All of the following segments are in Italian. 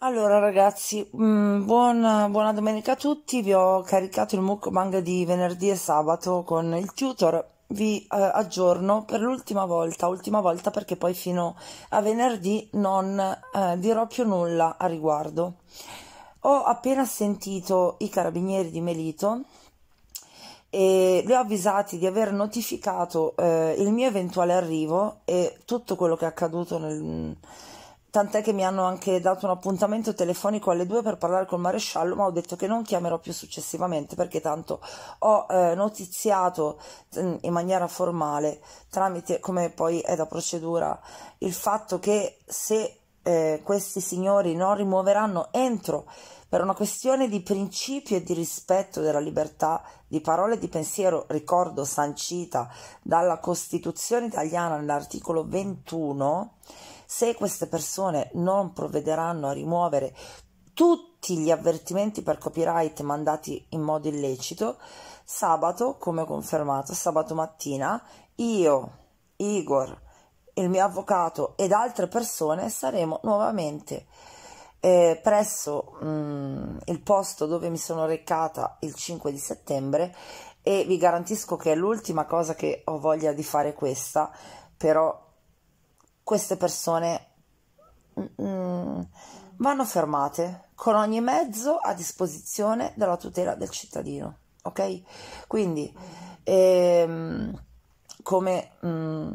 Allora ragazzi, mh, mm, buona, buona, domenica a tutti, vi ho caricato il mukbang di venerdì e sabato con il tutor, vi eh, aggiorno per l'ultima volta, ultima volta perché poi fino a venerdì non eh, dirò più nulla a riguardo. Ho appena sentito i carabinieri di Melito e li ho avvisati di aver notificato eh, il mio eventuale arrivo e tutto quello che è accaduto nel tant'è che mi hanno anche dato un appuntamento telefonico alle 2 per parlare col maresciallo, ma ho detto che non chiamerò più successivamente perché tanto ho eh, notiziato mm, in maniera formale, tramite come poi è da procedura, il fatto che se eh, questi signori non rimuoveranno entro per una questione di principio e di rispetto della libertà di parole e di pensiero, ricordo sancita dalla Costituzione italiana nell'articolo 21, se queste persone non provvederanno a rimuovere tutti gli avvertimenti per copyright mandati in modo illecito, sabato, come confermato, sabato mattina, io, Igor, il mio avvocato ed altre persone saremo nuovamente eh, presso mh, mm, il posto dove mi sono recata il 5 di settembre e vi garantisco che è l'ultima cosa che ho voglia di fare questa, però queste persone mm, vanno fermate con ogni mezzo a disposizione della tutela del cittadino. Ok? Quindi, ehm, come mm,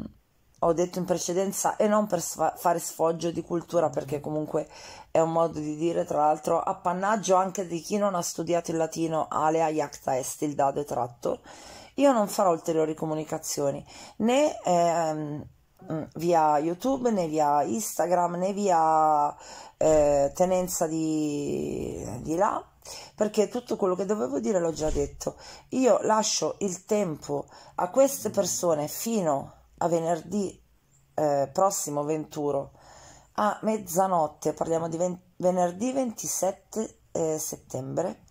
ho detto in precedenza, e non per sfa- fare sfoggio di cultura, perché comunque è un modo di dire, tra l'altro, appannaggio anche di chi non ha studiato il latino, alea iacta est il dado e tratto. Io non farò ulteriori comunicazioni né ehm, Mm, via YouTube né via Instagram né via eh, tenenza di, di là perché tutto quello che dovevo dire l'ho già detto. Io lascio il tempo a queste persone fino a venerdì eh, prossimo 21 a mezzanotte, parliamo di ven- venerdì 27 eh, settembre,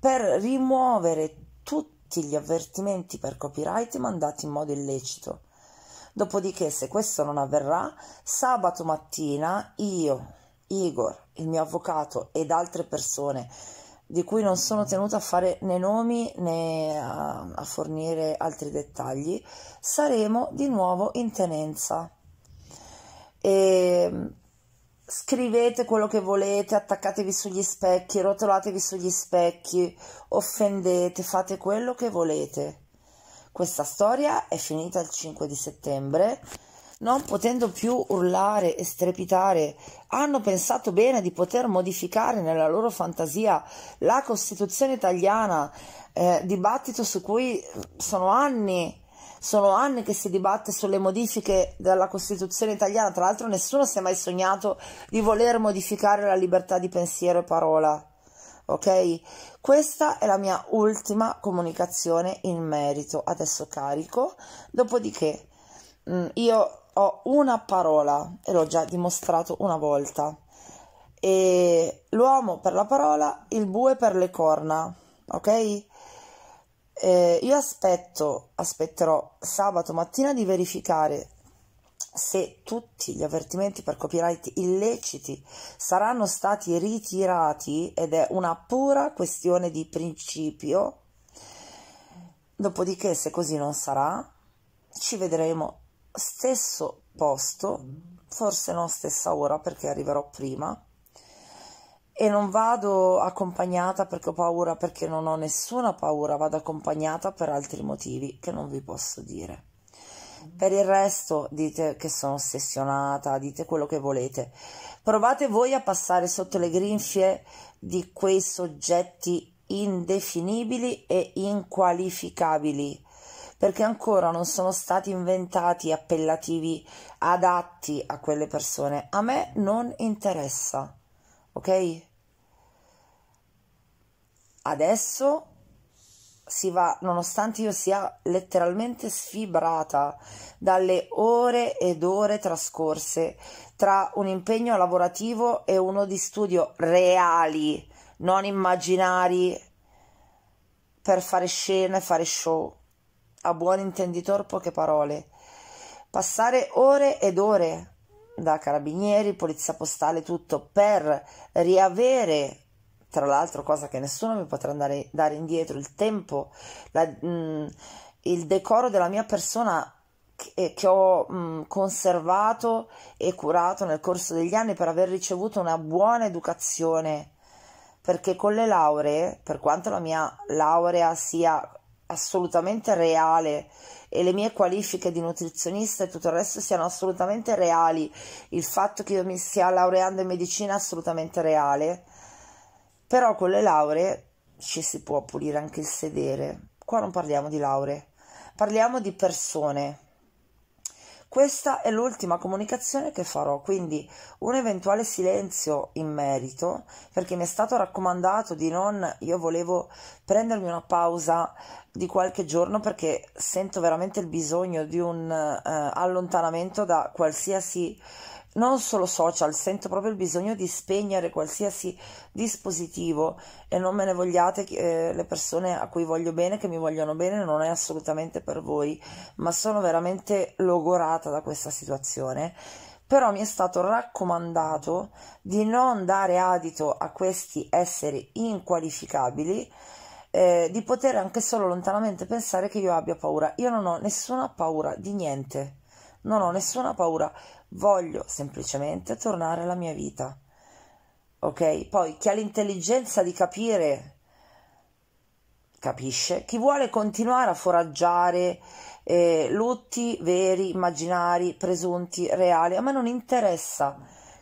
per rimuovere tutti gli avvertimenti per copyright mandati in modo illecito Dopodiché, se questo non avverrà, sabato mattina io, Igor, il mio avvocato ed altre persone di cui non sono tenuta a fare né nomi né a, a fornire altri dettagli, saremo di nuovo in tenenza. E mm, scrivete quello che volete, attaccatevi sugli specchi, rotolatevi sugli specchi, offendete, fate quello che volete questa storia è finita il 5 di settembre. Non potendo più urlare e strepitare, hanno pensato bene di poter modificare nella loro fantasia la Costituzione italiana, eh, dibattito su cui sono anni sono anni che si dibatte sulle modifiche della Costituzione italiana, tra l'altro nessuno si è mai sognato di voler modificare la libertà di pensiero e parola ok? Questa è la mia ultima comunicazione in merito, adesso carico, dopodiché mm, io ho una parola e l'ho già dimostrato una volta. E l'uomo per la parola, il bue per le corna, ok? Eh, io aspetto, aspetterò sabato mattina di verificare se tutti gli avvertimenti per copyright illeciti saranno stati ritirati ed è una pura questione di principio, dopodiché se così non sarà, ci vedremo stesso posto, forse non stessa ora perché arriverò prima e non vado accompagnata perché ho paura, perché non ho nessuna paura, vado accompagnata per altri motivi che non vi posso dire. Per il resto dite che sono ossessionata, dite quello che volete. Provate voi a passare sotto le grinfie di quei soggetti indefinibili e inqualificabili, perché ancora non sono stati inventati appellativi adatti a quelle persone. A me non interessa, ok? Adesso si va, nonostante io sia letteralmente sfibrata dalle ore ed ore trascorse tra un impegno lavorativo e uno di studio reali, non immaginari, per fare scene, fare show, a buon intenditor poche parole. Passare ore ed ore da carabinieri, polizia postale, tutto per riavere tra l'altro cosa che nessuno mi potrà andare, dare indietro, il tempo, la, mh, mm, il decoro della mia persona che, eh, che ho mh, mm, conservato e curato nel corso degli anni per aver ricevuto una buona educazione, perché con le lauree, per quanto la mia laurea sia assolutamente reale e le mie qualifiche di nutrizionista e tutto il resto siano assolutamente reali, il fatto che io mi stia laureando in medicina è assolutamente reale, però con le lauree ci si può pulire anche il sedere. Qua non parliamo di lauree, parliamo di persone. Questa è l'ultima comunicazione che farò, quindi un eventuale silenzio in merito, perché mi è stato raccomandato di non, io volevo prendermi una pausa di qualche giorno perché sento veramente il bisogno di un eh, allontanamento da qualsiasi non solo social, sento proprio il bisogno di spegnere qualsiasi dispositivo e non me ne vogliate eh, le persone a cui voglio bene, che mi vogliono bene, non è assolutamente per voi, ma sono veramente logorata da questa situazione. Però mi è stato raccomandato di non dare adito a questi esseri inqualificabili, eh, di poter anche solo lontanamente pensare che io abbia paura. Io non ho nessuna paura di niente, non ho nessuna paura voglio semplicemente tornare alla mia vita. Ok? Poi chi ha l'intelligenza di capire, capisce, chi vuole continuare a foraggiare eh, lutti veri, immaginari, presunti, reali, a me non interessa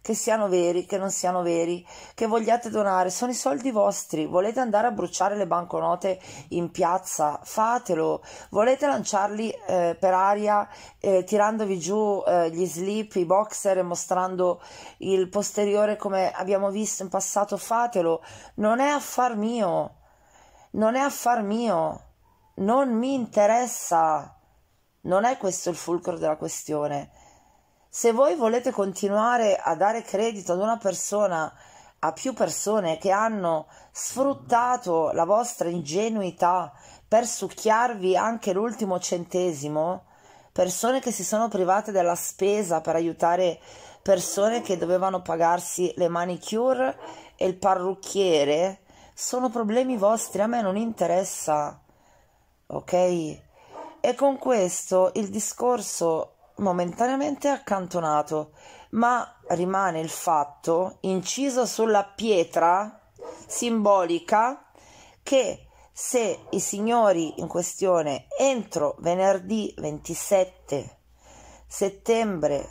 che siano veri, che non siano veri, che vogliate donare, sono i soldi vostri, volete andare a bruciare le banconote in piazza, fatelo, volete lanciarli eh, per aria eh, tirandovi giù eh, gli slip, i boxer e mostrando il posteriore come abbiamo visto in passato, fatelo, non è affar mio, non è affar mio, non mi interessa, non è questo il fulcro della questione se voi volete continuare a dare credito ad una persona, a più persone che hanno sfruttato la vostra ingenuità per succhiarvi anche l'ultimo centesimo, persone che si sono private della spesa per aiutare persone che dovevano pagarsi le manicure e il parrucchiere, sono problemi vostri, a me non interessa. Ok? E con questo il discorso momentaneamente accantonato, ma rimane il fatto inciso sulla pietra simbolica che se i signori in questione entro venerdì 27 settembre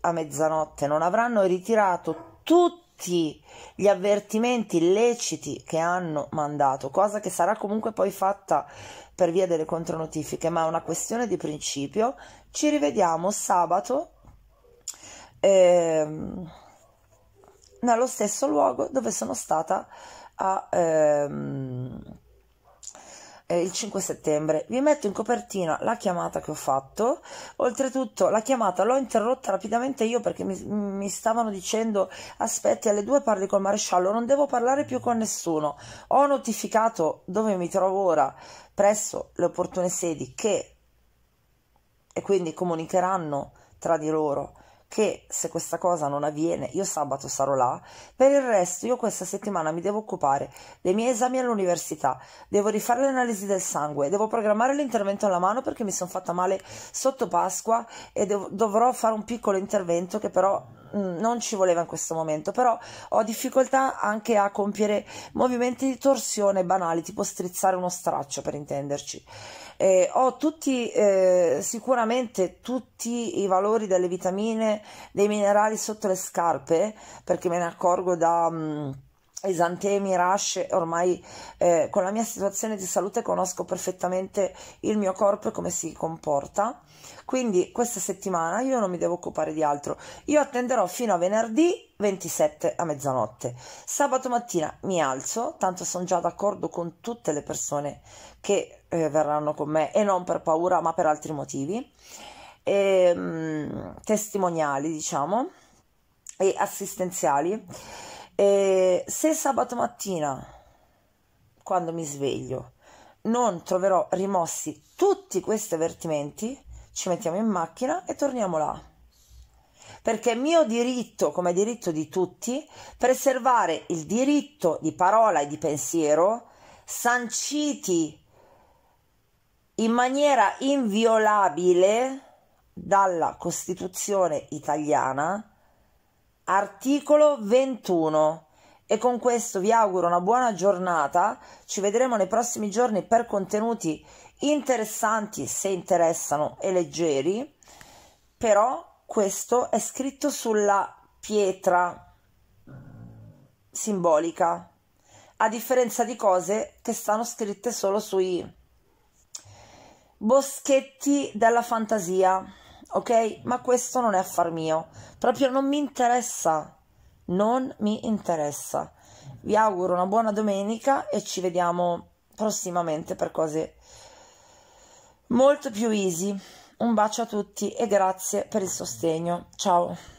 a mezzanotte non avranno ritirato tutti tutti gli avvertimenti illeciti che hanno mandato, cosa che sarà comunque poi fatta per via delle contronotifiche, ma è una questione di principio. Ci rivediamo sabato ehm, nello stesso luogo dove sono stata a... Ehm, eh, il 5 settembre. Vi metto in copertina la chiamata che ho fatto. Oltretutto, la chiamata l'ho interrotta rapidamente io perché mi, mi stavano dicendo: Aspetti, alle due parli col maresciallo, non devo parlare più con nessuno. Ho notificato dove mi trovo ora presso le opportune sedi che e quindi comunicheranno tra di loro che se questa cosa non avviene io sabato sarò là, per il resto io questa settimana mi devo occupare dei miei esami all'università, devo rifare l'analisi del sangue, devo programmare l'intervento alla mano perché mi sono fatta male sotto Pasqua e devo, dovrò fare un piccolo intervento che però Mm, non ci voleva in questo momento, però ho difficoltà anche a compiere movimenti di torsione banali, tipo strizzare uno straccio per intenderci. Eh, ho tutti, eh, sicuramente tutti i valori delle vitamine, dei minerali sotto le scarpe, perché me ne accorgo da... Mh, mm, esantemi, rash, ormai eh, con la mia situazione di salute conosco perfettamente il mio corpo e come si comporta. Quindi questa settimana io non mi devo occupare di altro. Io attenderò fino a venerdì 27 a mezzanotte. Sabato mattina mi alzo, tanto sono già d'accordo con tutte le persone che eh, verranno con me e non per paura, ma per altri motivi. E, ehm, mh, testimoniali, diciamo, e assistenziali e se sabato mattina, quando mi sveglio, non troverò rimossi tutti questi avvertimenti, ci mettiamo in macchina e torniamo là. Perché è mio diritto, come diritto di tutti, preservare il diritto di parola e di pensiero sanciti in maniera inviolabile dalla Costituzione italiana articolo 21. E con questo vi auguro una buona giornata, ci vedremo nei prossimi giorni per contenuti interessanti se interessano e leggeri, però questo è scritto sulla pietra simbolica, a differenza di cose che stanno scritte solo sui boschetti della fantasia ok? Ma questo non è affar mio, proprio non mi interessa, non mi interessa. Vi auguro una buona domenica e ci vediamo prossimamente per cose molto più easy. Un bacio a tutti e grazie per il sostegno. Ciao.